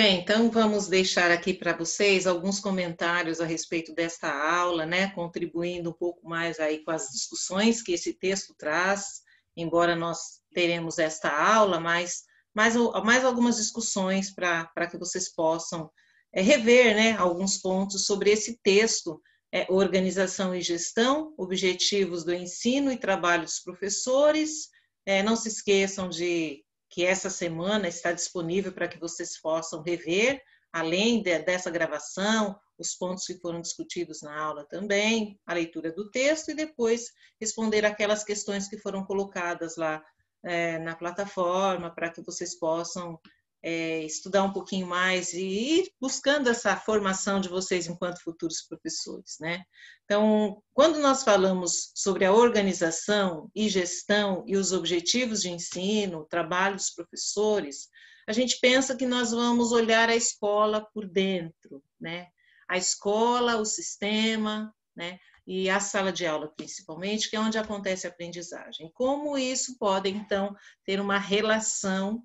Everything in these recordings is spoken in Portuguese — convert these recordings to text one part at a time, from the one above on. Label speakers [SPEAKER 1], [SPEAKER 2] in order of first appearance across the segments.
[SPEAKER 1] Bem, então vamos deixar aqui para vocês alguns comentários a respeito desta aula, né, contribuindo um pouco mais aí com as discussões que esse texto traz, embora nós teremos esta aula, mas mais, mais algumas discussões para que vocês possam é, rever né, alguns pontos sobre esse texto, é, organização e gestão, objetivos do ensino e trabalho dos professores. É, não se esqueçam de que essa semana está disponível para que vocês possam rever, além de, dessa gravação, os pontos que foram discutidos na aula também, a leitura do texto e depois responder aquelas questões que foram colocadas lá é, na plataforma para que vocês possam é, estudar um pouquinho mais e ir buscando essa formação de vocês enquanto futuros professores, né? Então, quando nós falamos sobre a organização e gestão e os objetivos de ensino, trabalho dos professores, a gente pensa que nós vamos olhar a escola por dentro, né? A escola, o sistema, né? E a sala de aula, principalmente, que é onde acontece a aprendizagem. Como isso pode, então, ter uma relação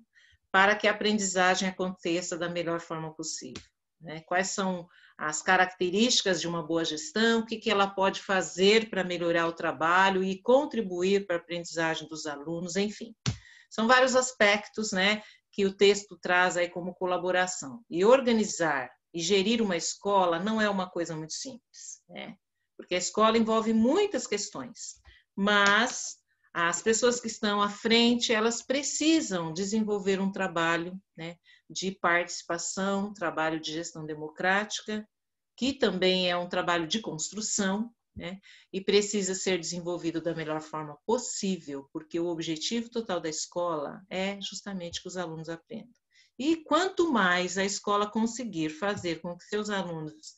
[SPEAKER 1] para que a aprendizagem aconteça da melhor forma possível. Né? Quais são as características de uma boa gestão, o que, que ela pode fazer para melhorar o trabalho e contribuir para a aprendizagem dos alunos, enfim. São vários aspectos né, que o texto traz aí como colaboração. E organizar e gerir uma escola não é uma coisa muito simples, né? porque a escola envolve muitas questões, mas as pessoas que estão à frente, elas precisam desenvolver um trabalho né, de participação, trabalho de gestão democrática, que também é um trabalho de construção, né, e precisa ser desenvolvido da melhor forma possível, porque o objetivo total da escola é justamente que os alunos aprendam. E quanto mais a escola conseguir fazer com que seus alunos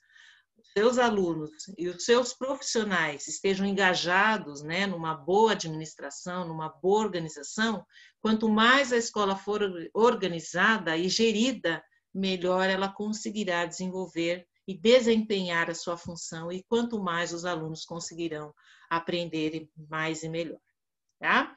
[SPEAKER 1] seus alunos e os seus profissionais estejam engajados né, numa boa administração, numa boa organização, quanto mais a escola for organizada e gerida, melhor ela conseguirá desenvolver e desempenhar a sua função, e quanto mais os alunos conseguirão aprender mais e melhor. Tá?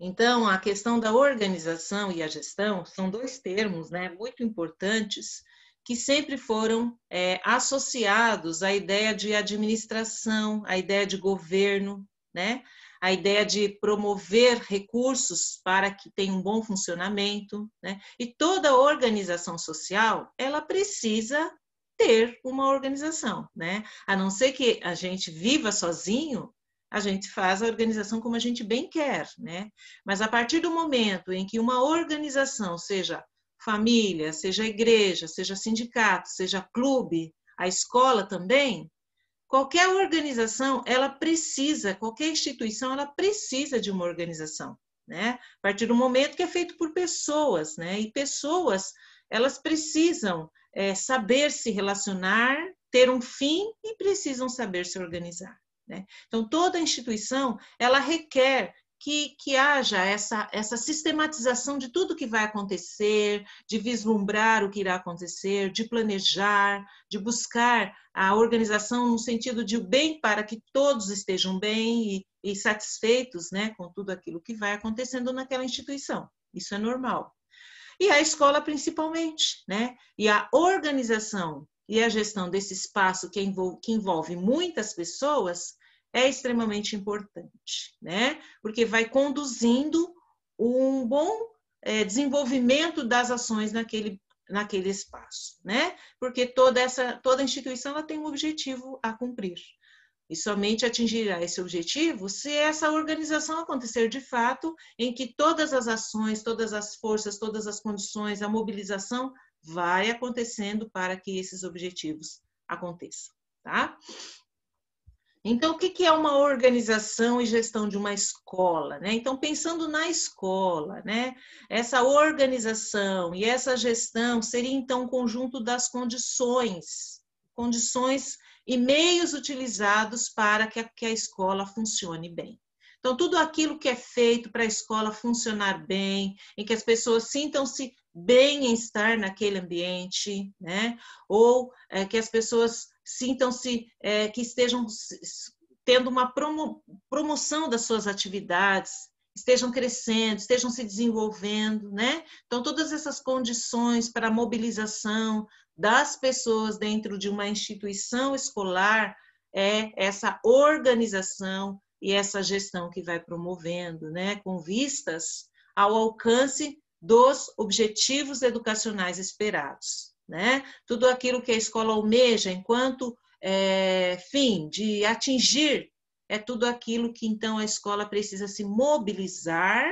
[SPEAKER 1] Então, a questão da organização e a gestão são dois termos né, muito importantes que sempre foram é, associados à ideia de administração, à ideia de governo, né? a ideia de promover recursos para que tenha um bom funcionamento. Né? E toda organização social, ela precisa ter uma organização, né? A não ser que a gente viva sozinho, a gente faz a organização como a gente bem quer, né? Mas a partir do momento em que uma organização seja família, seja igreja, seja sindicato, seja clube, a escola também, qualquer organização, ela precisa, qualquer instituição, ela precisa de uma organização, né? A partir do momento que é feito por pessoas, né? E pessoas, elas precisam é, saber se relacionar, ter um fim e precisam saber se organizar. Né? Então, toda instituição, ela requer que, que haja essa, essa sistematização de tudo que vai acontecer, de vislumbrar o que irá acontecer, de planejar, de buscar a organização no sentido de bem para que todos estejam bem e, e satisfeitos né, com tudo aquilo que vai acontecendo naquela instituição. Isso é normal. E a escola, principalmente, né? E a organização e a gestão desse espaço que envolve, que envolve muitas pessoas é extremamente importante, né? Porque vai conduzindo um bom é, desenvolvimento das ações naquele, naquele espaço, né? Porque toda essa toda instituição ela tem um objetivo a cumprir e somente atingirá esse objetivo se essa organização acontecer de fato, em que todas as ações, todas as forças, todas as condições, a mobilização vai acontecendo para que esses objetivos aconteçam, tá? Então, o que é uma organização e gestão de uma escola? Né? Então, pensando na escola, né? essa organização e essa gestão seria então um conjunto das condições, condições e meios utilizados para que a, que a escola funcione bem. Então, tudo aquilo que é feito para a escola funcionar bem, em que as pessoas sintam-se bem em estar naquele ambiente, né? ou é, que as pessoas sintam-se é, que estejam tendo uma promo, promoção das suas atividades, estejam crescendo, estejam se desenvolvendo, né? Então, todas essas condições para a mobilização das pessoas dentro de uma instituição escolar é essa organização e essa gestão que vai promovendo, né? Com vistas ao alcance dos objetivos educacionais esperados né? Tudo aquilo que a escola almeja enquanto é, fim de atingir é tudo aquilo que então a escola precisa se mobilizar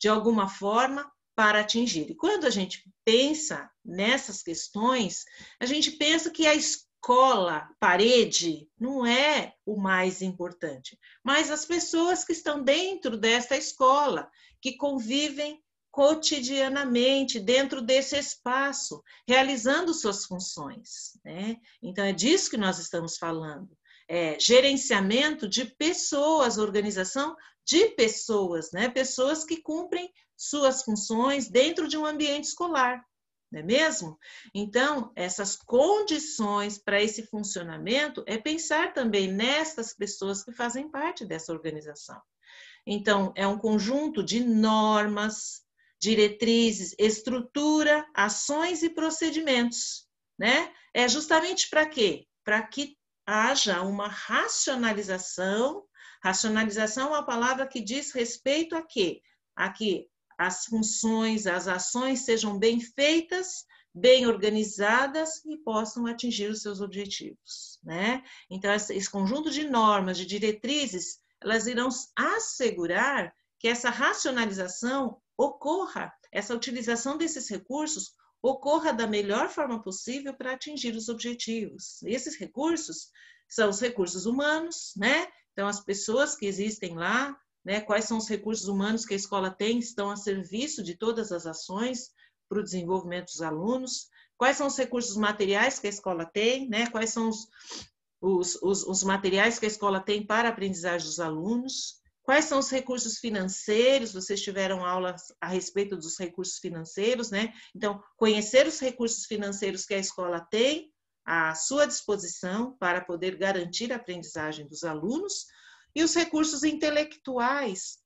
[SPEAKER 1] de alguma forma para atingir. E quando a gente pensa nessas questões, a gente pensa que a escola, parede, não é o mais importante, mas as pessoas que estão dentro desta escola, que convivem cotidianamente dentro desse espaço, realizando suas funções. Né? Então, é disso que nós estamos falando. É, gerenciamento de pessoas, organização de pessoas, né? pessoas que cumprem suas funções dentro de um ambiente escolar, não é mesmo? Então, essas condições para esse funcionamento é pensar também nestas pessoas que fazem parte dessa organização. Então, é um conjunto de normas, diretrizes, estrutura, ações e procedimentos, né? É justamente para quê? Para que haja uma racionalização. Racionalização é uma palavra que diz respeito a quê? A que as funções, as ações sejam bem feitas, bem organizadas e possam atingir os seus objetivos, né? Então esse conjunto de normas, de diretrizes, elas irão assegurar que essa racionalização ocorra essa utilização desses recursos ocorra da melhor forma possível para atingir os objetivos. Esses recursos são os recursos humanos, né? Então as pessoas que existem lá, né? Quais são os recursos humanos que a escola tem estão a serviço de todas as ações para o desenvolvimento dos alunos? Quais são os recursos materiais que a escola tem, né? Quais são os, os, os, os materiais que a escola tem para a aprendizagem dos alunos? Quais são os recursos financeiros? Vocês tiveram aulas a respeito dos recursos financeiros, né? Então, conhecer os recursos financeiros que a escola tem à sua disposição para poder garantir a aprendizagem dos alunos e os recursos intelectuais,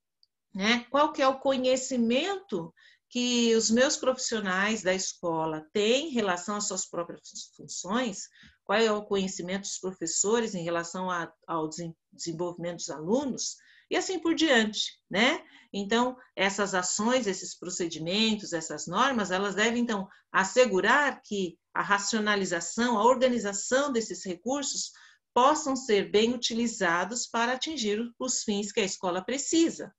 [SPEAKER 1] né? Qual que é o conhecimento que os meus profissionais da escola têm em relação às suas próprias funções? Qual é o conhecimento dos professores em relação a, ao desenvolvimento dos alunos? e assim por diante, né? Então, essas ações, esses procedimentos, essas normas, elas devem, então, assegurar que a racionalização, a organização desses recursos possam ser bem utilizados para atingir os fins que a escola precisa.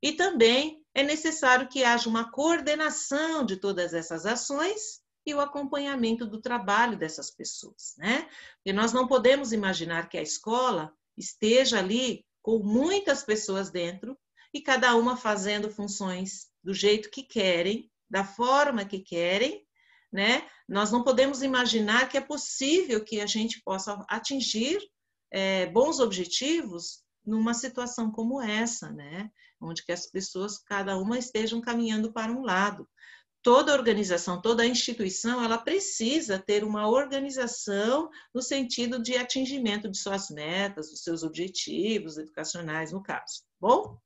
[SPEAKER 1] E também é necessário que haja uma coordenação de todas essas ações e o acompanhamento do trabalho dessas pessoas, né? E nós não podemos imaginar que a escola esteja ali com muitas pessoas dentro e cada uma fazendo funções do jeito que querem, da forma que querem, né? Nós não podemos imaginar que é possível que a gente possa atingir é, bons objetivos numa situação como essa, né? Onde que as pessoas, cada uma, estejam caminhando para um lado toda organização, toda instituição, ela precisa ter uma organização no sentido de atingimento de suas metas, dos seus objetivos educacionais, no caso. Tá bom,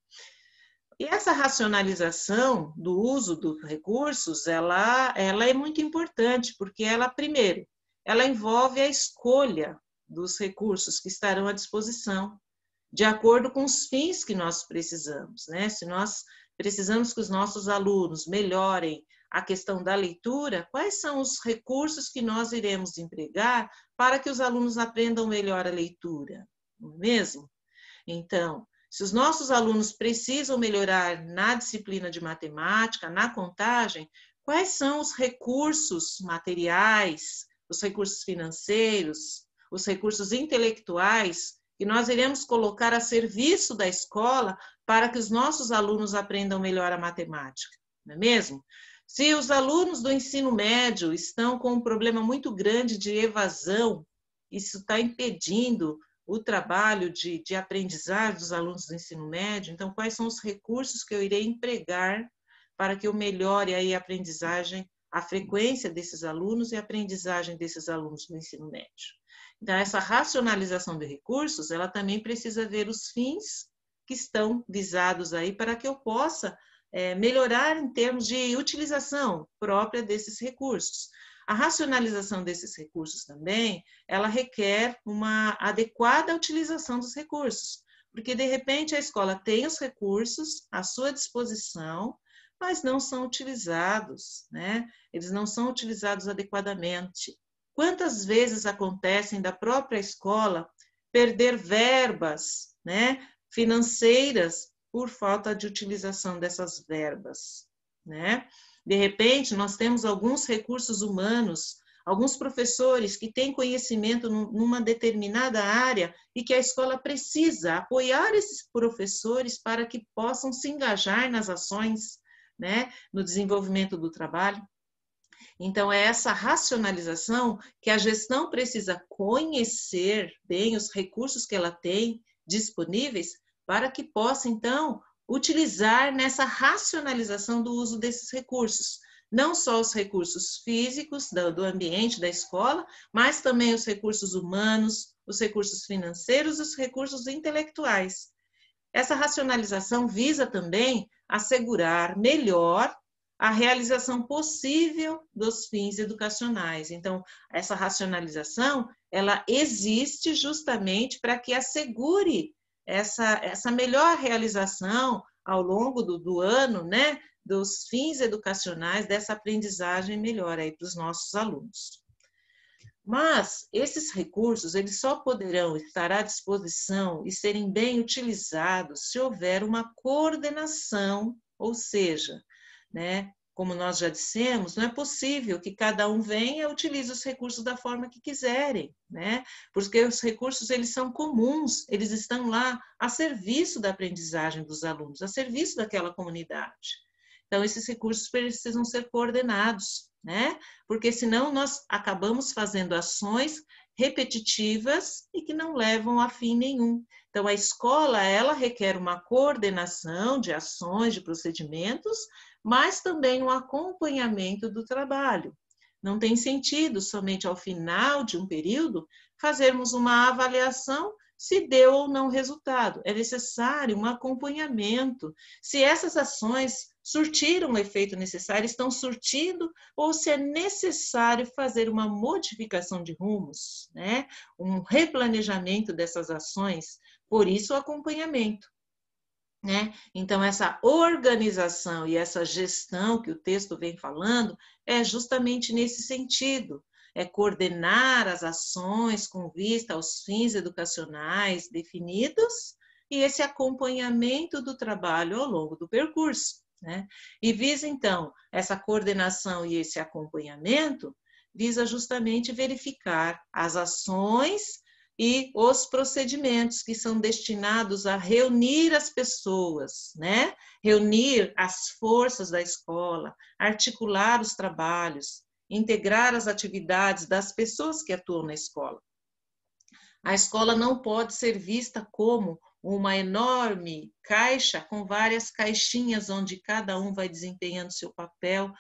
[SPEAKER 1] e essa racionalização do uso dos recursos, ela, ela é muito importante, porque ela, primeiro, ela envolve a escolha dos recursos que estarão à disposição, de acordo com os fins que nós precisamos, né? Se nós precisamos que os nossos alunos melhorem a questão da leitura, quais são os recursos que nós iremos empregar para que os alunos aprendam melhor a leitura, não é mesmo? Então, se os nossos alunos precisam melhorar na disciplina de matemática, na contagem, quais são os recursos materiais, os recursos financeiros, os recursos intelectuais que nós iremos colocar a serviço da escola para que os nossos alunos aprendam melhor a matemática, não é mesmo? Se os alunos do ensino médio estão com um problema muito grande de evasão, isso está impedindo o trabalho de, de aprendizagem dos alunos do ensino médio, então quais são os recursos que eu irei empregar para que eu melhore aí a aprendizagem, a frequência desses alunos e a aprendizagem desses alunos no ensino médio. Então, essa racionalização de recursos, ela também precisa ver os fins que estão visados aí para que eu possa é, melhorar em termos de utilização própria desses recursos. A racionalização desses recursos também, ela requer uma adequada utilização dos recursos, porque de repente a escola tem os recursos à sua disposição, mas não são utilizados, né? Eles não são utilizados adequadamente. Quantas vezes acontecem da própria escola perder verbas, né, financeiras por falta de utilização dessas verbas, né? De repente, nós temos alguns recursos humanos, alguns professores que têm conhecimento numa determinada área e que a escola precisa apoiar esses professores para que possam se engajar nas ações, né, no desenvolvimento do trabalho. Então, é essa racionalização que a gestão precisa conhecer bem os recursos que ela tem disponíveis para que possa, então, utilizar nessa racionalização do uso desses recursos. Não só os recursos físicos do ambiente, da escola, mas também os recursos humanos, os recursos financeiros, os recursos intelectuais. Essa racionalização visa também assegurar melhor a realização possível dos fins educacionais. Então, essa racionalização, ela existe justamente para que assegure essa, essa melhor realização ao longo do, do ano, né, dos fins educacionais, dessa aprendizagem melhor aí para os nossos alunos. Mas esses recursos eles só poderão estar à disposição e serem bem utilizados se houver uma coordenação, ou seja, né, como nós já dissemos, não é possível que cada um venha e utilize os recursos da forma que quiserem, né? Porque os recursos eles são comuns, eles estão lá a serviço da aprendizagem dos alunos, a serviço daquela comunidade. Então esses recursos precisam ser coordenados, né? Porque senão nós acabamos fazendo ações repetitivas e que não levam a fim nenhum. Então a escola ela requer uma coordenação de ações, de procedimentos mas também o acompanhamento do trabalho. Não tem sentido somente ao final de um período fazermos uma avaliação se deu ou não resultado. É necessário um acompanhamento. Se essas ações surtiram o efeito necessário, estão surtindo, ou se é necessário fazer uma modificação de rumos, né? um replanejamento dessas ações. Por isso, o acompanhamento. Né? Então, essa organização e essa gestão que o texto vem falando é justamente nesse sentido. É coordenar as ações com vista aos fins educacionais definidos e esse acompanhamento do trabalho ao longo do percurso. Né? E visa, então, essa coordenação e esse acompanhamento visa justamente verificar as ações e os procedimentos que são destinados a reunir as pessoas, né? Reunir as forças da escola, articular os trabalhos, integrar as atividades das pessoas que atuam na escola. A escola não pode ser vista como uma enorme caixa com várias caixinhas onde cada um vai desempenhando seu papel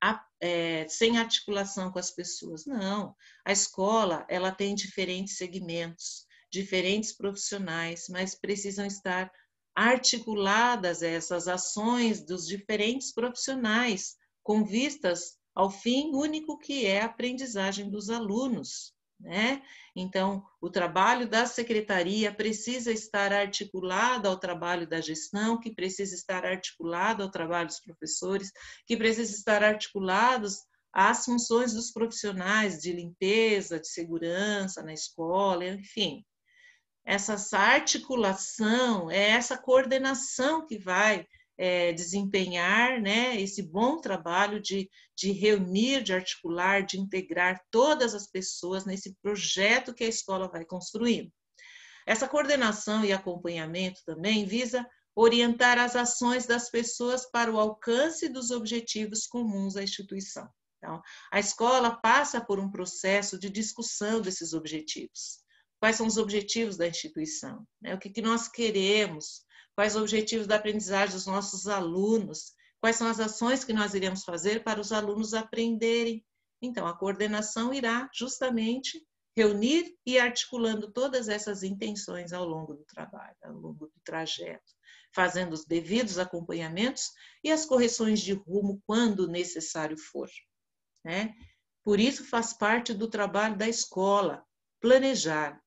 [SPEAKER 1] a, é, sem articulação com as pessoas. Não, a escola ela tem diferentes segmentos, diferentes profissionais, mas precisam estar articuladas essas ações dos diferentes profissionais com vistas ao fim único que é a aprendizagem dos alunos né? Então, o trabalho da secretaria precisa estar articulado ao trabalho da gestão, que precisa estar articulado ao trabalho dos professores, que precisa estar articulados às funções dos profissionais de limpeza, de segurança na escola, enfim. Essa articulação é essa coordenação que vai é, desempenhar né, esse bom trabalho de, de reunir, de articular, de integrar todas as pessoas nesse projeto que a escola vai construindo. Essa coordenação e acompanhamento também visa orientar as ações das pessoas para o alcance dos objetivos comuns à instituição. Então, a escola passa por um processo de discussão desses objetivos. Quais são os objetivos da instituição? Né? O que, que nós queremos? quais os objetivos da aprendizagem dos nossos alunos, quais são as ações que nós iremos fazer para os alunos aprenderem. Então, a coordenação irá justamente reunir e articulando todas essas intenções ao longo do trabalho, ao longo do trajeto, fazendo os devidos acompanhamentos e as correções de rumo quando necessário for. Né? Por isso, faz parte do trabalho da escola planejar.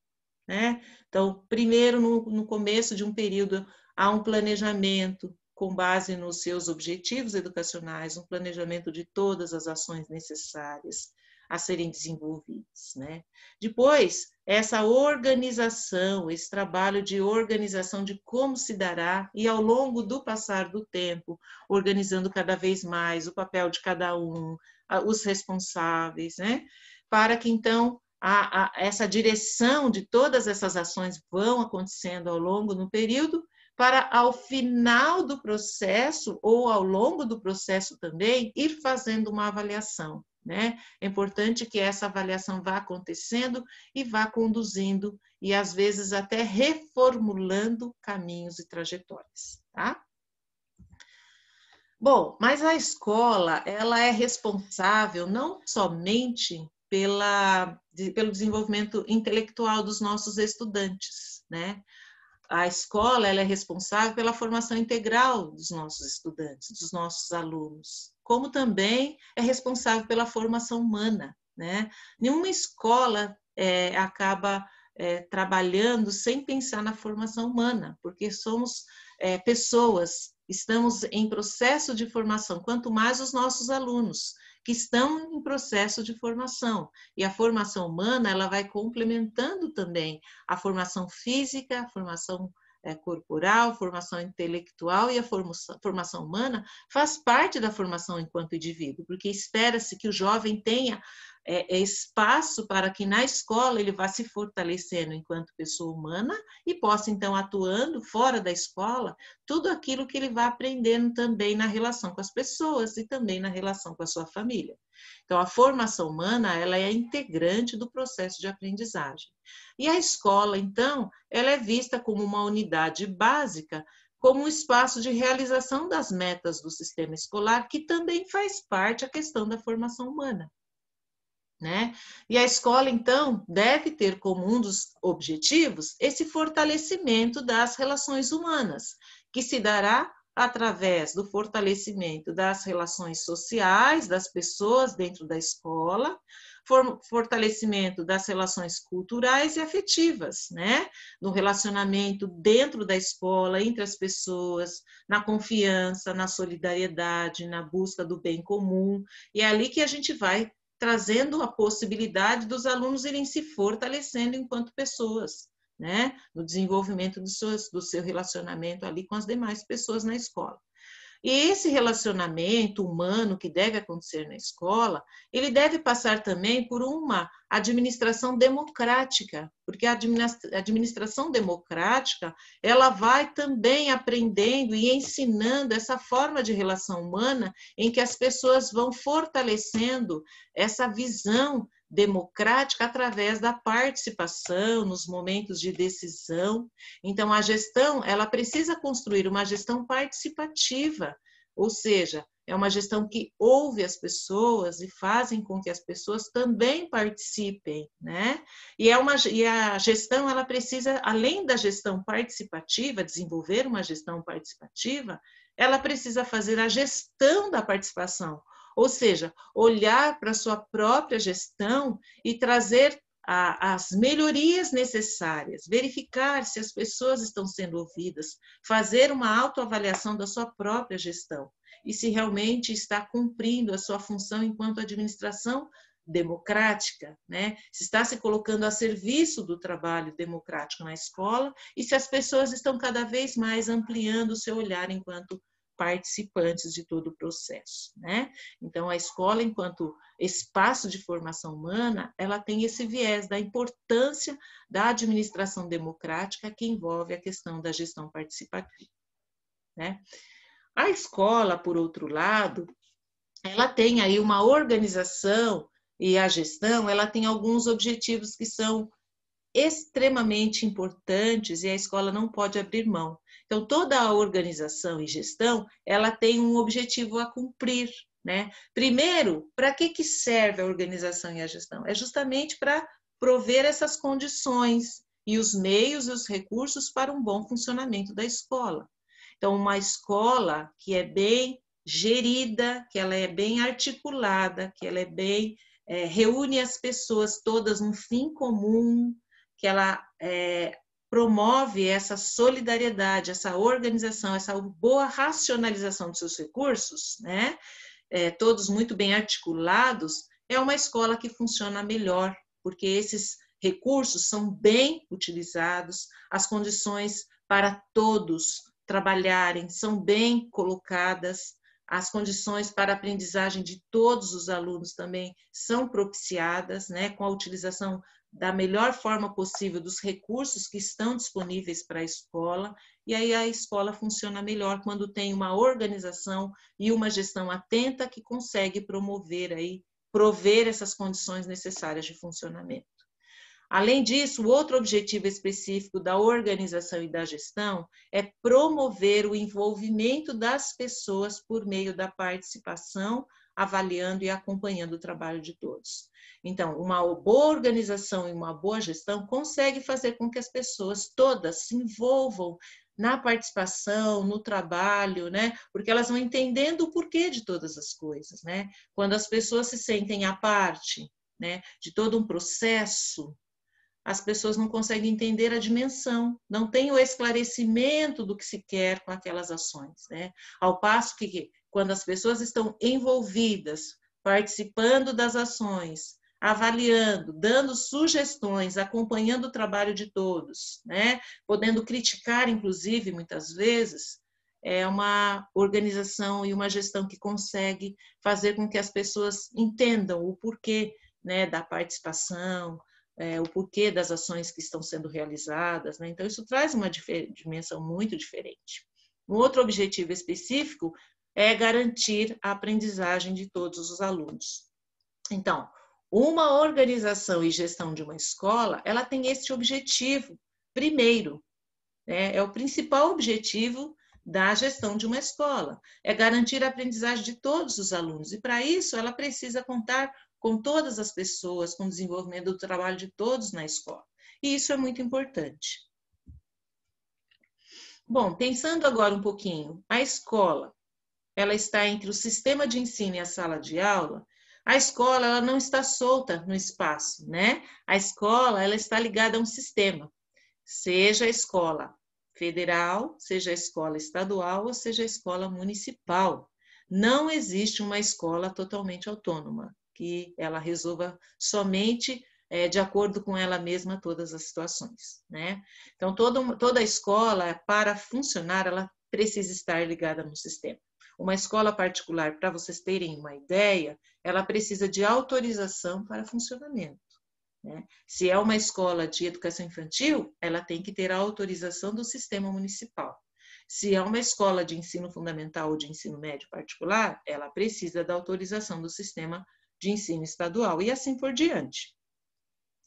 [SPEAKER 1] Né? Então, primeiro, no, no começo de um período há um planejamento com base nos seus objetivos educacionais, um planejamento de todas as ações necessárias a serem desenvolvidas. Né? Depois, essa organização, esse trabalho de organização de como se dará, e ao longo do passar do tempo, organizando cada vez mais o papel de cada um, os responsáveis, né? para que então a, a, essa direção de todas essas ações vão acontecendo ao longo no período para ao final do processo ou ao longo do processo também ir fazendo uma avaliação. Né? É importante que essa avaliação vá acontecendo e vá conduzindo e às vezes até reformulando caminhos e trajetórias, tá? Bom, mas a escola, ela é responsável não somente pela, de, pelo desenvolvimento intelectual dos nossos estudantes, né? a escola ela é responsável pela formação integral dos nossos estudantes, dos nossos alunos, como também é responsável pela formação humana. Né? Nenhuma escola é, acaba é, trabalhando sem pensar na formação humana, porque somos é, pessoas, estamos em processo de formação, quanto mais os nossos alunos que estão em processo de formação. E a formação humana, ela vai complementando também a formação física, a formação é, corporal, formação intelectual e a formação, formação humana faz parte da formação enquanto indivíduo, porque espera-se que o jovem tenha é, é espaço para que na escola ele vá se fortalecendo enquanto pessoa humana e possa, então, atuando fora da escola, tudo aquilo que ele vai aprendendo também na relação com as pessoas e também na relação com a sua família. Então, a formação humana, ela é integrante do processo de aprendizagem. E a escola, então, ela é vista como uma unidade básica como um espaço de realização das metas do sistema escolar, que também faz parte a questão da formação humana. Né? E a escola, então, deve ter como um dos objetivos esse fortalecimento das relações humanas, que se dará através do fortalecimento das relações sociais das pessoas dentro da escola, fortalecimento das relações culturais e afetivas, né? No relacionamento dentro da escola, entre as pessoas, na confiança, na solidariedade, na busca do bem comum. E é ali que a gente vai trazendo a possibilidade dos alunos irem se fortalecendo enquanto pessoas, né? no desenvolvimento do seu, do seu relacionamento ali com as demais pessoas na escola. E esse relacionamento humano que deve acontecer na escola, ele deve passar também por uma administração democrática, porque a administração democrática, ela vai também aprendendo e ensinando essa forma de relação humana em que as pessoas vão fortalecendo essa visão democrática através da participação nos momentos de decisão. Então, a gestão, ela precisa construir uma gestão participativa, ou seja, é uma gestão que ouve as pessoas e fazem com que as pessoas também participem, né? E, é uma, e a gestão, ela precisa, além da gestão participativa, desenvolver uma gestão participativa, ela precisa fazer a gestão da participação, ou seja, olhar para a sua própria gestão e trazer a, as melhorias necessárias, verificar se as pessoas estão sendo ouvidas, fazer uma autoavaliação da sua própria gestão e se realmente está cumprindo a sua função enquanto administração democrática, né? Se está se colocando a serviço do trabalho democrático na escola e se as pessoas estão cada vez mais ampliando o seu olhar enquanto participantes de todo o processo, né? Então, a escola, enquanto espaço de formação humana, ela tem esse viés da importância da administração democrática que envolve a questão da gestão participativa, né? A escola, por outro lado, ela tem aí uma organização e a gestão, ela tem alguns objetivos que são extremamente importantes e a escola não pode abrir mão. Então, toda a organização e gestão, ela tem um objetivo a cumprir, né? Primeiro, para que, que serve a organização e a gestão? É justamente para prover essas condições e os meios e os recursos para um bom funcionamento da escola. Então, uma escola que é bem gerida, que ela é bem articulada, que ela é bem é, reúne as pessoas todas num fim comum, que ela é, promove essa solidariedade, essa organização, essa boa racionalização dos seus recursos, né? É, todos muito bem articulados, é uma escola que funciona melhor, porque esses recursos são bem utilizados, as condições para todos trabalharem são bem colocadas, as condições para aprendizagem de todos os alunos também são propiciadas, né, com a utilização da melhor forma possível dos recursos que estão disponíveis para a escola, e aí a escola funciona melhor quando tem uma organização e uma gestão atenta que consegue promover aí, prover essas condições necessárias de funcionamento. Além disso, outro objetivo específico da organização e da gestão é promover o envolvimento das pessoas por meio da participação, avaliando e acompanhando o trabalho de todos. Então, uma boa organização e uma boa gestão consegue fazer com que as pessoas todas se envolvam na participação, no trabalho, né? Porque elas vão entendendo o porquê de todas as coisas, né? Quando as pessoas se sentem à parte, né, de todo um processo, as pessoas não conseguem entender a dimensão, não tem o esclarecimento do que se quer com aquelas ações, né? Ao passo que quando as pessoas estão envolvidas, participando das ações, avaliando, dando sugestões, acompanhando o trabalho de todos, né? podendo criticar, inclusive, muitas vezes, é uma organização e uma gestão que consegue fazer com que as pessoas entendam o porquê né, da participação, é, o porquê das ações que estão sendo realizadas. Né? Então, isso traz uma dimensão muito diferente. Um outro objetivo específico é garantir a aprendizagem de todos os alunos. Então, uma organização e gestão de uma escola, ela tem este objetivo, primeiro, né? é o principal objetivo da gestão de uma escola, é garantir a aprendizagem de todos os alunos, e para isso ela precisa contar com todas as pessoas, com o desenvolvimento do trabalho de todos na escola, e isso é muito importante. Bom, pensando agora um pouquinho, a escola, ela está entre o sistema de ensino e a sala de aula, a escola ela não está solta no espaço, né? A escola ela está ligada a um sistema, seja a escola federal, seja a escola estadual ou seja a escola municipal. Não existe uma escola totalmente autônoma que ela resolva somente é, de acordo com ela mesma todas as situações, né? Então toda toda a escola para funcionar ela precisa estar ligada no sistema. Uma escola particular, para vocês terem uma ideia, ela precisa de autorização para funcionamento. Né? Se é uma escola de educação infantil, ela tem que ter a autorização do sistema municipal. Se é uma escola de ensino fundamental ou de ensino médio particular, ela precisa da autorização do sistema de ensino estadual e assim por diante.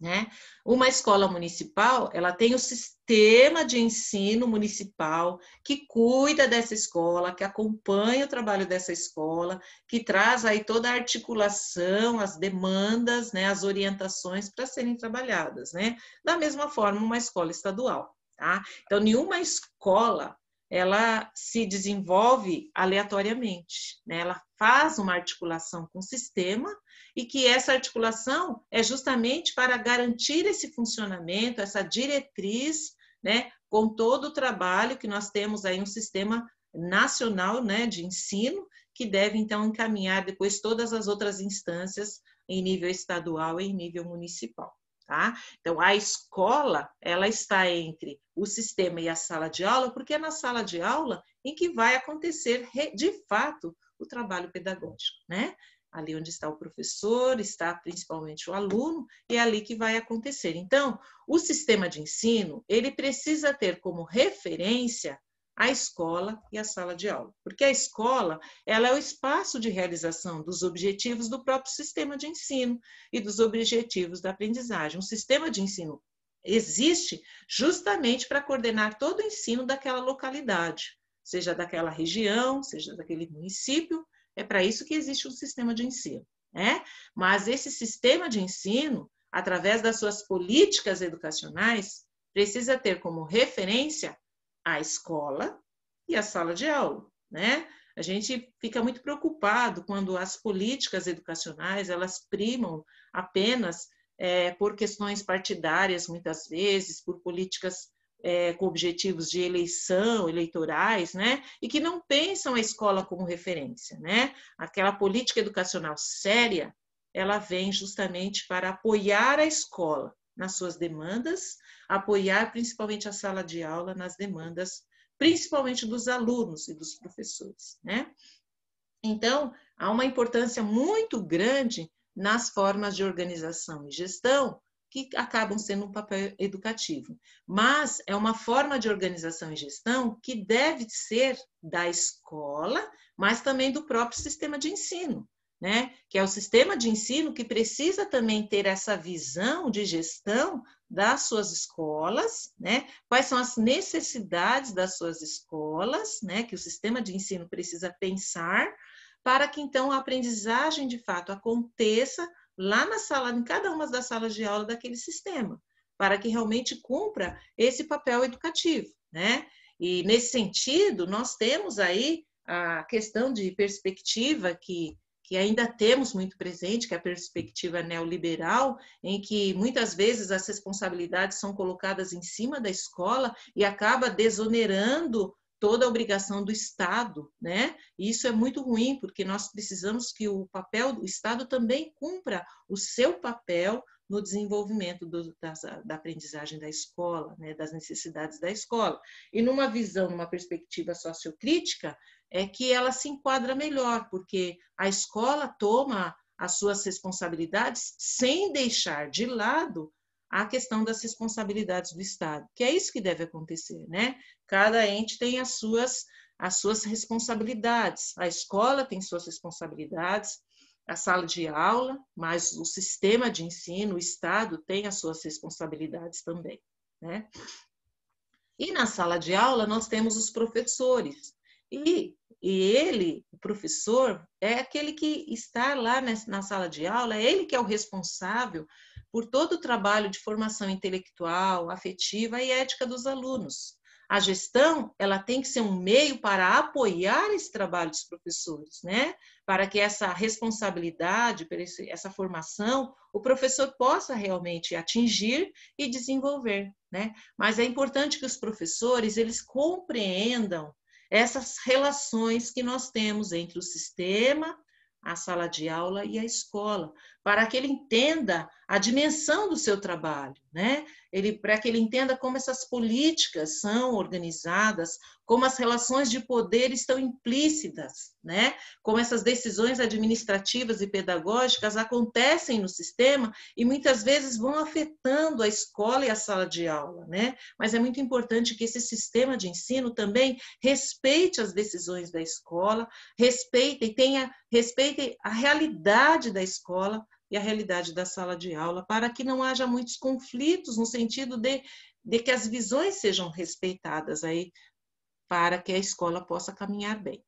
[SPEAKER 1] Né? Uma escola municipal, ela tem o sistema de ensino municipal que cuida dessa escola, que acompanha o trabalho dessa escola, que traz aí toda a articulação, as demandas, né, as orientações para serem trabalhadas, né? Da mesma forma, uma escola estadual, tá? Então, nenhuma escola ela se desenvolve aleatoriamente, né? ela faz uma articulação com o sistema e que essa articulação é justamente para garantir esse funcionamento, essa diretriz, né? com todo o trabalho que nós temos aí um sistema nacional né? de ensino que deve então encaminhar depois todas as outras instâncias em nível estadual e em nível municipal. Tá? Então, a escola, ela está entre o sistema e a sala de aula, porque é na sala de aula em que vai acontecer, de fato, o trabalho pedagógico, né? Ali onde está o professor, está principalmente o aluno, e é ali que vai acontecer. Então, o sistema de ensino, ele precisa ter como referência a escola e a sala de aula, porque a escola ela é o espaço de realização dos objetivos do próprio sistema de ensino e dos objetivos da aprendizagem. Um sistema de ensino existe justamente para coordenar todo o ensino daquela localidade, seja daquela região, seja daquele município. É para isso que existe um sistema de ensino, né? Mas esse sistema de ensino, através das suas políticas educacionais, precisa ter como referência a escola e a sala de aula, né? A gente fica muito preocupado quando as políticas educacionais elas primam apenas é, por questões partidárias, muitas vezes, por políticas é, com objetivos de eleição, eleitorais, né? E que não pensam a escola como referência, né? Aquela política educacional séria, ela vem justamente para apoiar a escola nas suas demandas apoiar principalmente a sala de aula nas demandas, principalmente dos alunos e dos professores, né? Então, há uma importância muito grande nas formas de organização e gestão que acabam sendo um papel educativo. Mas é uma forma de organização e gestão que deve ser da escola, mas também do próprio sistema de ensino né? Que é o sistema de ensino que precisa também ter essa visão de gestão das suas escolas, né? Quais são as necessidades das suas escolas, né? Que o sistema de ensino precisa pensar para que então a aprendizagem de fato aconteça lá na sala, em cada uma das salas de aula daquele sistema, para que realmente cumpra esse papel educativo, né? E nesse sentido, nós temos aí a questão de perspectiva que que ainda temos muito presente, que é a perspectiva neoliberal, em que muitas vezes as responsabilidades são colocadas em cima da escola e acaba desonerando toda a obrigação do Estado, né? E isso é muito ruim, porque nós precisamos que o papel do Estado também cumpra o seu papel no desenvolvimento do, das, ah, da aprendizagem da escola, né, das necessidades da escola. E numa visão, numa perspectiva sociocrítica, é que ela se enquadra melhor, porque a escola toma as suas responsabilidades sem deixar de lado a questão das responsabilidades do Estado, que é isso que deve acontecer, né? Cada ente tem as suas as suas responsabilidades, a escola tem suas responsabilidades, a sala de aula, mas o sistema de ensino, o Estado, tem as suas responsabilidades também. Né? E na sala de aula nós temos os professores. E, e ele, o professor, é aquele que está lá nessa, na sala de aula, é ele que é o responsável por todo o trabalho de formação intelectual, afetiva e ética dos alunos a gestão ela tem que ser um meio para apoiar esse trabalho dos professores, né? Para que essa responsabilidade, essa formação, o professor possa realmente atingir e desenvolver, né? Mas é importante que os professores eles compreendam essas relações que nós temos entre o sistema, a sala de aula e a escola, para que ele entenda a dimensão do seu trabalho, né? Ele, para que ele entenda como essas políticas são organizadas, como as relações de poder estão implícitas, né? Como essas decisões administrativas e pedagógicas acontecem no sistema e muitas vezes vão afetando a escola e a sala de aula, né? Mas é muito importante que esse sistema de ensino também respeite as decisões da escola, respeite e tenha respeite a realidade da escola e a realidade da sala de aula, para que não haja muitos conflitos no sentido de, de que as visões sejam respeitadas aí, para que a escola possa caminhar bem.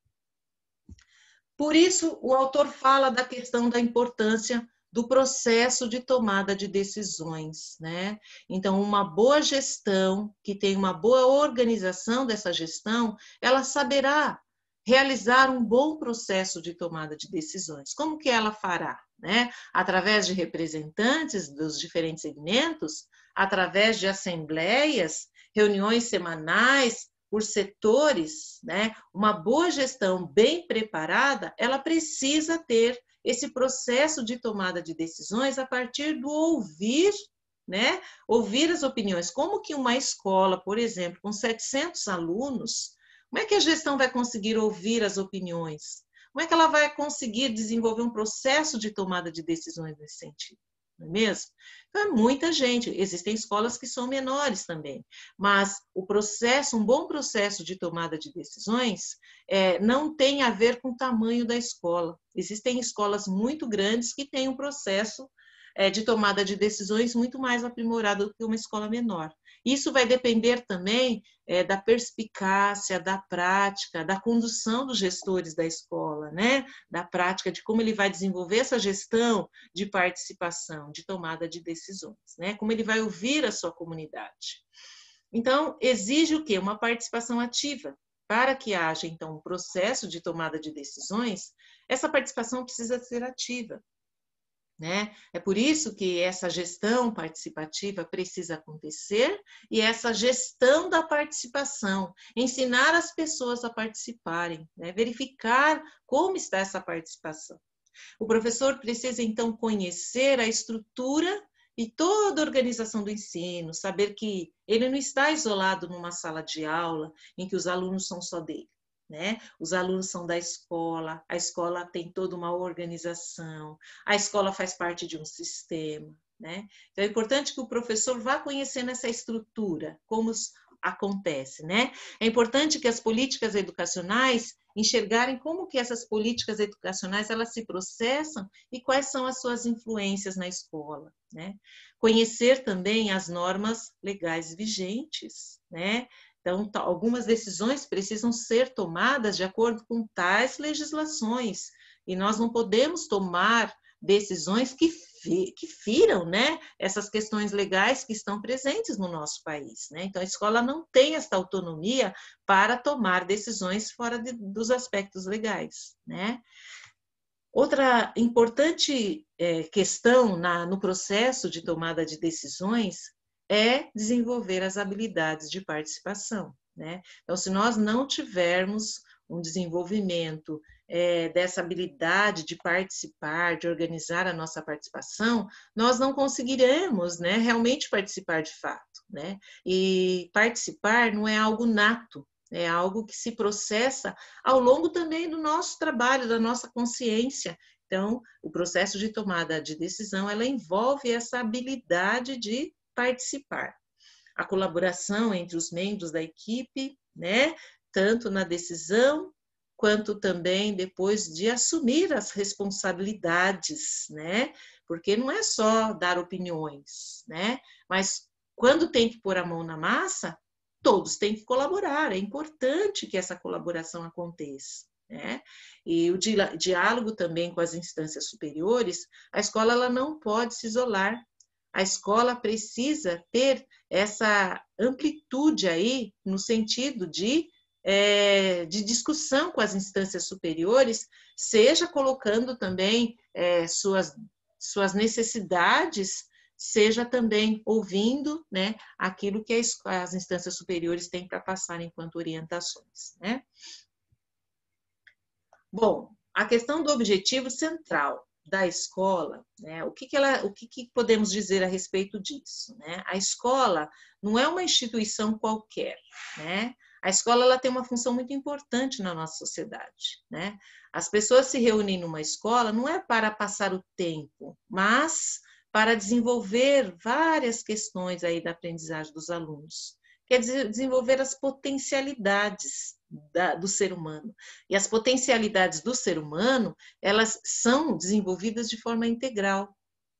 [SPEAKER 1] Por isso, o autor fala da questão da importância do processo de tomada de decisões, né? Então, uma boa gestão, que tem uma boa organização dessa gestão, ela saberá realizar um bom processo de tomada de decisões. Como que ela fará? né? através de representantes dos diferentes segmentos, através de assembleias, reuniões semanais, por setores, né? uma boa gestão bem preparada, ela precisa ter esse processo de tomada de decisões a partir do ouvir, né? ouvir as opiniões. Como que uma escola, por exemplo, com 700 alunos, como é que a gestão vai conseguir ouvir as opiniões? como é que ela vai conseguir desenvolver um processo de tomada de decisões nesse sentido? Não é mesmo? Então, é muita gente. Existem escolas que são menores também, mas o processo, um bom processo de tomada de decisões, é, não tem a ver com o tamanho da escola. Existem escolas muito grandes que têm um processo é, de tomada de decisões muito mais aprimorado do que uma escola menor. Isso vai depender também é, da perspicácia, da prática, da condução dos gestores da escola, né? da prática de como ele vai desenvolver essa gestão de participação, de tomada de decisões, né? como ele vai ouvir a sua comunidade. Então, exige o quê? Uma participação ativa. Para que haja, então, um processo de tomada de decisões, essa participação precisa ser ativa. Né? É por isso que essa gestão participativa precisa acontecer e essa gestão da participação, ensinar as pessoas a participarem, né? verificar como está essa participação. O professor precisa então conhecer a estrutura e toda a organização do ensino, saber que ele não está isolado numa sala de aula em que os alunos são só dele né? Os alunos são da escola, a escola tem toda uma organização, a escola faz parte de um sistema, né? Então é importante que o professor vá conhecendo essa estrutura, como acontece, né? É importante que as políticas educacionais enxergarem como que essas políticas educacionais elas se processam e quais são as suas influências na escola, né? Conhecer também as normas legais vigentes, né? Então, algumas decisões precisam ser tomadas de acordo com tais legislações, e nós não podemos tomar decisões que, fi que firam né, essas questões legais que estão presentes no nosso país. Né? Então, a escola não tem esta autonomia para tomar decisões fora de, dos aspectos legais. Né? Outra importante é, questão na, no processo de tomada de decisões é desenvolver as habilidades de participação. Né? Então, se nós não tivermos um desenvolvimento é, dessa habilidade de participar, de organizar a nossa participação, nós não conseguiremos né, realmente participar de fato. Né? E participar não é algo nato, é algo que se processa ao longo também do nosso trabalho, da nossa consciência. Então, o processo de tomada de decisão, ela envolve essa habilidade de participar. A colaboração entre os membros da equipe, né, tanto na decisão quanto também depois de assumir as responsabilidades, né? Porque não é só dar opiniões, né? Mas quando tem que pôr a mão na massa, todos têm que colaborar. É importante que essa colaboração aconteça. Né? E o diálogo também com as instâncias superiores, a escola ela não pode se isolar a escola precisa ter essa amplitude aí no sentido de, é, de discussão com as instâncias superiores, seja colocando também é, suas, suas necessidades, seja também ouvindo né, aquilo que as, as instâncias superiores têm para passar enquanto orientações. Né? Bom, a questão do objetivo central da escola, né? o, que, que, ela, o que, que podemos dizer a respeito disso? Né? A escola não é uma instituição qualquer, né? A escola ela tem uma função muito importante na nossa sociedade, né? As pessoas se reúnem numa escola não é para passar o tempo, mas para desenvolver várias questões aí da aprendizagem dos alunos, quer dizer, desenvolver as potencialidades da, do ser humano. E as potencialidades do ser humano, elas são desenvolvidas de forma integral.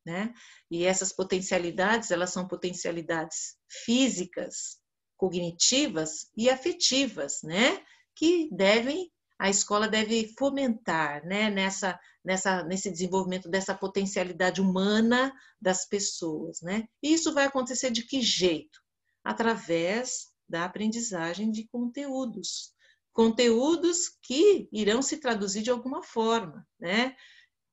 [SPEAKER 1] Né? E essas potencialidades, elas são potencialidades físicas, cognitivas e afetivas, né? Que devem a escola deve fomentar, né, nessa, nessa, nesse desenvolvimento dessa potencialidade humana das pessoas, né? E isso vai acontecer de que jeito? Através da aprendizagem de conteúdos, conteúdos que irão se traduzir de alguma forma, né?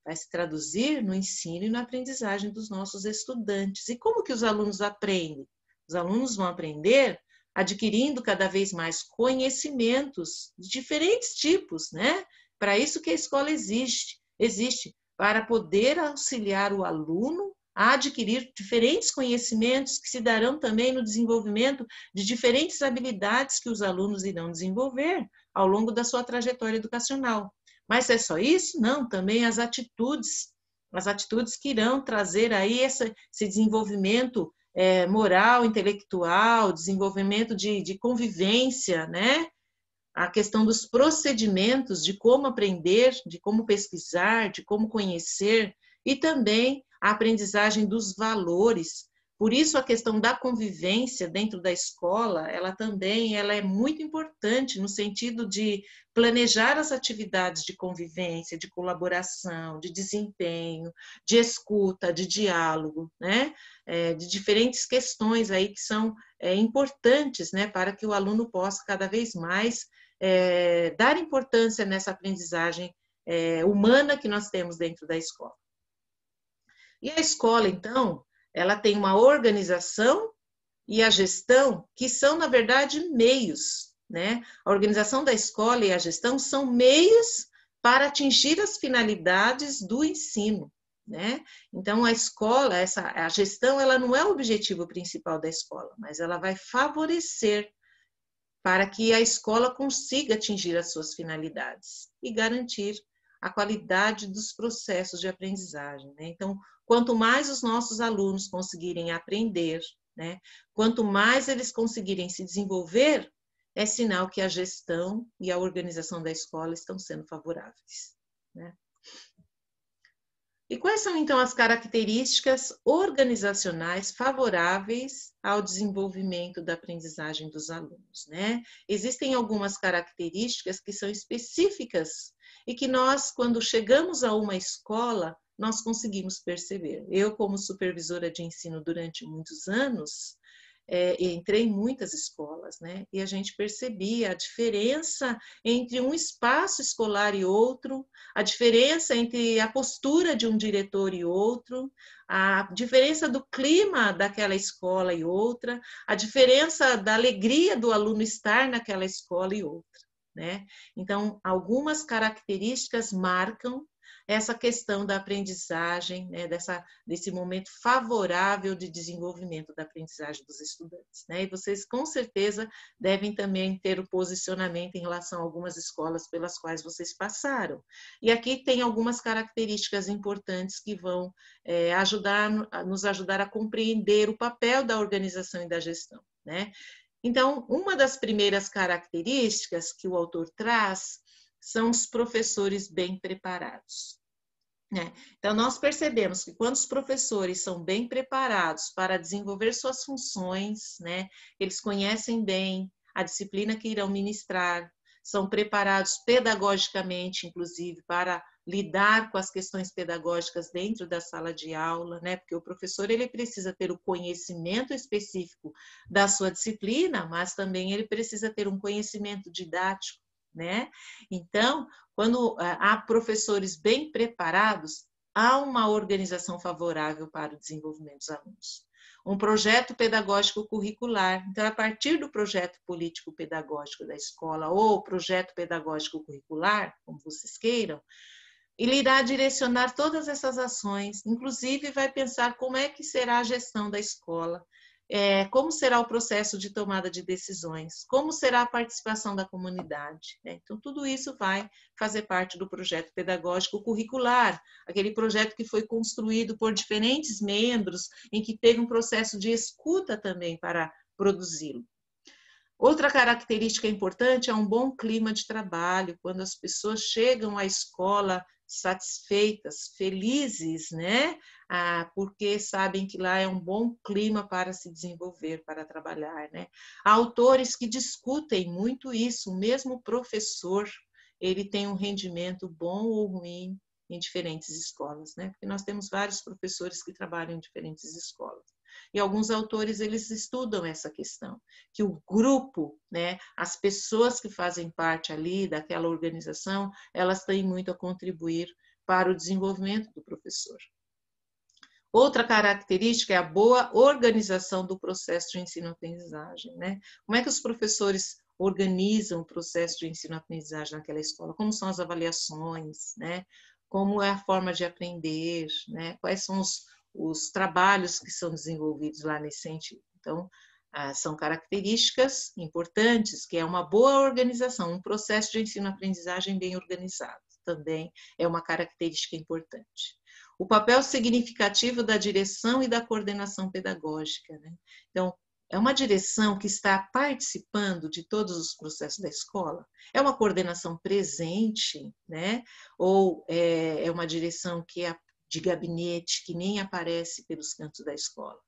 [SPEAKER 1] Vai se traduzir no ensino e na aprendizagem dos nossos estudantes. E como que os alunos aprendem? Os alunos vão aprender adquirindo cada vez mais conhecimentos de diferentes tipos, né? Para isso que a escola existe, existe para poder auxiliar o aluno a adquirir diferentes conhecimentos que se darão também no desenvolvimento de diferentes habilidades que os alunos irão desenvolver ao longo da sua trajetória educacional. Mas é só isso? Não, também as atitudes, as atitudes que irão trazer aí essa, esse desenvolvimento é, moral, intelectual, desenvolvimento de, de convivência, né? a questão dos procedimentos, de como aprender, de como pesquisar, de como conhecer, e também a aprendizagem dos valores. Por isso a questão da convivência dentro da escola, ela também ela é muito importante no sentido de planejar as atividades de convivência, de colaboração, de desempenho, de escuta, de diálogo, né? É, de diferentes questões aí que são é, importantes, né, para que o aluno possa cada vez mais é, dar importância nessa aprendizagem é, humana que nós temos dentro da escola. E a escola, então, ela tem uma organização e a gestão, que são, na verdade, meios. Né? A organização da escola e a gestão são meios para atingir as finalidades do ensino. Né? Então, a escola, essa, a gestão, ela não é o objetivo principal da escola, mas ela vai favorecer para que a escola consiga atingir as suas finalidades e garantir a qualidade dos processos de aprendizagem. Né? Então, quanto mais os nossos alunos conseguirem aprender, né? quanto mais eles conseguirem se desenvolver, é sinal que a gestão e a organização da escola estão sendo favoráveis. Né? E quais são então as características organizacionais favoráveis ao desenvolvimento da aprendizagem dos alunos? Né? Existem algumas características que são específicas e que nós, quando chegamos a uma escola, nós conseguimos perceber. Eu, como supervisora de ensino durante muitos anos, é, entrei em muitas escolas, né? E a gente percebia a diferença entre um espaço escolar e outro, a diferença entre a postura de um diretor e outro, a diferença do clima daquela escola e outra, a diferença da alegria do aluno estar naquela escola e outra né? Então, algumas características marcam essa questão da aprendizagem, né, dessa, desse momento favorável de desenvolvimento da aprendizagem dos estudantes. Né? E vocês, com certeza, devem também ter o posicionamento em relação a algumas escolas pelas quais vocês passaram. E aqui tem algumas características importantes que vão é, ajudar, nos ajudar a compreender o papel da organização e da gestão. Né? Então, uma das primeiras características que o autor traz são os professores bem preparados. Né? Então, nós percebemos que quando os professores são bem preparados para desenvolver suas funções, né, eles conhecem bem a disciplina que irão ministrar, são preparados pedagogicamente, inclusive, para lidar com as questões pedagógicas dentro da sala de aula, né? Porque o professor ele precisa ter o conhecimento específico da sua disciplina, mas também ele precisa ter um conhecimento didático, né? Então, quando eh, há professores bem preparados, há uma organização favorável para o desenvolvimento dos alunos. Um projeto pedagógico curricular. Então, a partir do projeto político pedagógico da escola ou projeto pedagógico curricular, como vocês queiram, ele irá direcionar todas essas ações, inclusive vai pensar como é que será a gestão da escola, é, como será o processo de tomada de decisões, como será a participação da comunidade. Né? Então, tudo isso vai fazer parte do projeto pedagógico curricular, aquele projeto que foi construído por diferentes membros, em que teve um processo de escuta também para produzi-lo. Outra característica importante é um bom clima de trabalho, quando as pessoas chegam à escola satisfeitas, felizes, né? Ah, porque sabem que lá é um bom clima para se desenvolver, para trabalhar, né? Há autores que discutem muito isso, o mesmo professor, ele tem um rendimento bom ou ruim em diferentes escolas, né? Porque nós temos vários professores que trabalham em diferentes escolas. E alguns autores eles estudam essa questão, que o grupo, né, as pessoas que fazem parte ali daquela organização, elas têm muito a contribuir para o desenvolvimento do professor. Outra característica é a boa organização do processo de ensino-aprendizagem, né? Como é que os professores organizam o processo de ensino-aprendizagem naquela escola? Como são as avaliações, né? Como é a forma de aprender, né? Quais são os, os trabalhos que são desenvolvidos lá nesse sentido. Então, ah, são características importantes, que é uma boa organização, um processo de ensino-aprendizagem bem organizado também é uma característica importante. O papel significativo da direção e da coordenação pedagógica. Né? Então, é uma direção que está participando de todos os processos da escola? É uma coordenação presente, né? Ou é, é uma direção que é de gabinete que nem aparece pelos cantos da escola.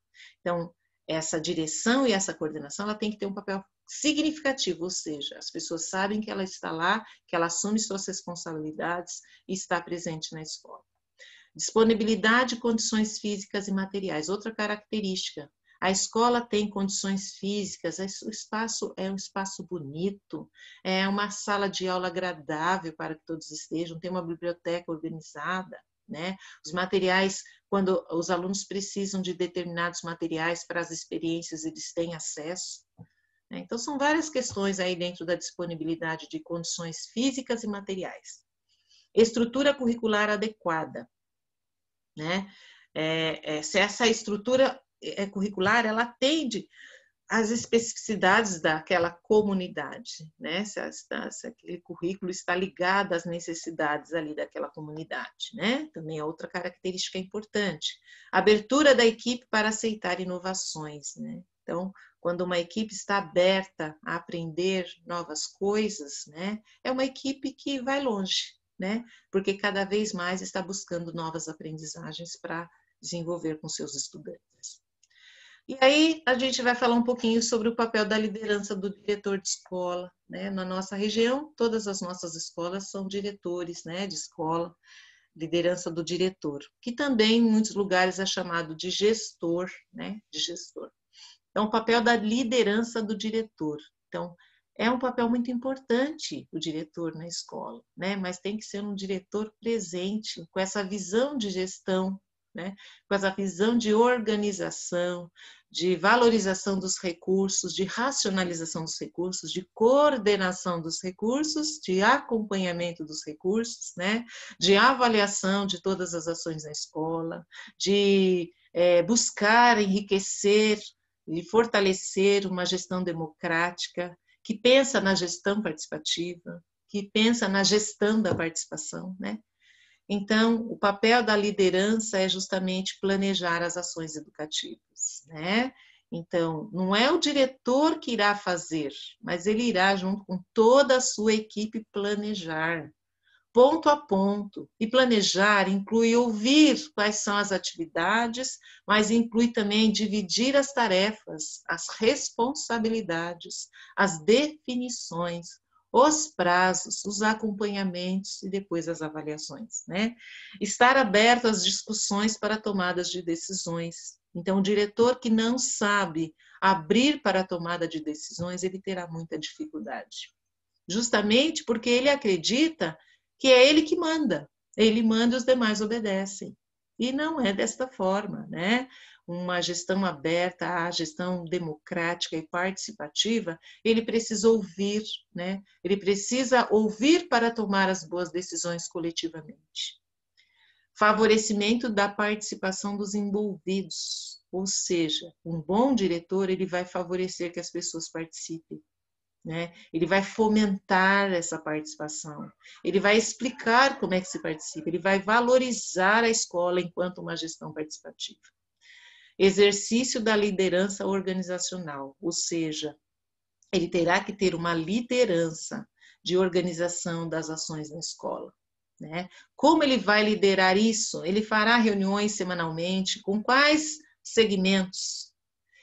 [SPEAKER 1] Então, essa direção e essa coordenação, ela tem que ter um papel significativo, ou seja, as pessoas sabem que ela está lá, que ela assume suas responsabilidades e está presente na escola. Disponibilidade, condições físicas e materiais, outra característica. A escola tem condições físicas, é, o espaço é um espaço bonito, é uma sala de aula agradável para que todos estejam, tem uma biblioteca organizada, né? Os materiais, quando os alunos precisam de determinados materiais para as experiências, eles têm acesso. Né? Então, são várias questões aí dentro da disponibilidade de condições físicas e materiais. Estrutura curricular adequada, né? É, é, se essa estrutura é, curricular, ela atende as especificidades daquela comunidade, né? Se, se, se, aquele currículo está ligado às necessidades ali daquela comunidade, né? Também é outra característica importante. Abertura da equipe para aceitar inovações, né? Então, quando uma equipe está aberta a aprender novas coisas, né? É uma equipe que vai longe, né? Porque cada vez mais está buscando novas aprendizagens para desenvolver com seus estudantes. E aí a gente vai falar um pouquinho sobre o papel da liderança do diretor de escola, né? Na nossa região, todas as nossas escolas são diretores, né, de escola, liderança do diretor, que também em muitos lugares é chamado de gestor, né, de gestor. Então, é o papel da liderança do diretor. Então, é um papel muito importante o diretor na escola, né? Mas tem que ser um diretor presente, com essa visão de gestão, né? com essa visão de organização, de valorização dos recursos, de racionalização dos recursos, de coordenação dos recursos, de acompanhamento dos recursos, né? de avaliação de todas as ações na escola, de é, buscar enriquecer e fortalecer uma gestão democrática que pensa na gestão participativa, que pensa na gestão da participação, né? Então, o papel da liderança é justamente planejar as ações educativas, né? Então, não é o diretor que irá fazer, mas ele irá, junto com toda a sua equipe, planejar, ponto a ponto. E planejar inclui ouvir quais são as atividades, mas inclui também dividir as tarefas, as responsabilidades, as definições, os prazos, os acompanhamentos e depois as avaliações, né? Estar aberto às discussões para tomadas de decisões. Então, o diretor que não sabe abrir para a tomada de decisões, ele terá muita dificuldade. Justamente porque ele acredita que é ele que manda. Ele manda e os demais obedecem. E não é desta forma, né? uma gestão aberta, a gestão democrática e participativa, ele precisa ouvir, né? ele precisa ouvir para tomar as boas decisões coletivamente. Favorecimento da participação dos envolvidos, ou seja, um bom diretor ele vai favorecer que as pessoas participem. Né? Ele vai fomentar essa participação, ele vai explicar como é que se participa, ele vai valorizar a escola enquanto uma gestão participativa. Exercício da liderança organizacional, ou seja, ele terá que ter uma liderança de organização das ações na escola. Né? Como ele vai liderar isso? Ele fará reuniões semanalmente com quais segmentos?